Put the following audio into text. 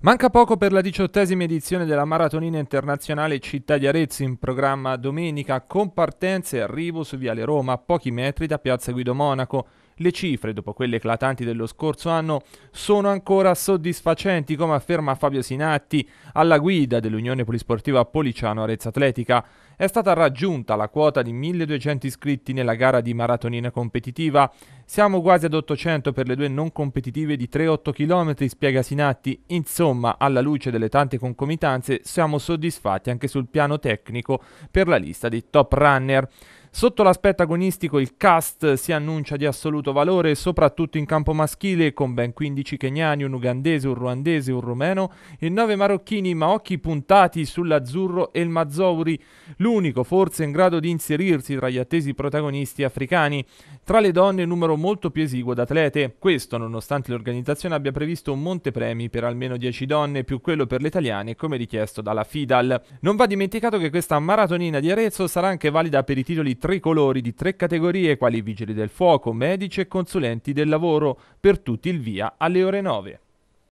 Manca poco per la diciottesima edizione della Maratonina Internazionale Città di Arezzo in programma domenica con partenza e arrivo su Viale Roma a pochi metri da Piazza Guido Monaco. Le cifre, dopo quelle eclatanti dello scorso anno, sono ancora soddisfacenti, come afferma Fabio Sinatti, alla guida dell'Unione Polisportiva Policiano Arezzo Atletica. È stata raggiunta la quota di 1200 iscritti nella gara di maratonina competitiva. Siamo quasi ad 800 per le due non competitive di 3-8 km, spiega Sinatti. Insomma, alla luce delle tante concomitanze, siamo soddisfatti anche sul piano tecnico per la lista dei top runner. Sotto l'aspetto agonistico il cast si annuncia di assoluto valore, soprattutto in campo maschile, con ben 15 keniani, un ugandese, un ruandese, un rumeno e 9 marocchini, ma occhi puntati sull'azzurro e il Mazzouri, l'unico forse in grado di inserirsi tra gli attesi protagonisti africani. Tra le donne numero molto più esiguo d'atlete, questo nonostante l'organizzazione abbia previsto un montepremi per almeno 10 donne, più quello per le italiane come richiesto dalla FIDAL. Non va dimenticato che questa maratonina di Arezzo sarà anche valida per i titoli tricolori di tre categorie quali vigili del fuoco, medici e consulenti del lavoro per tutti il via alle ore 9.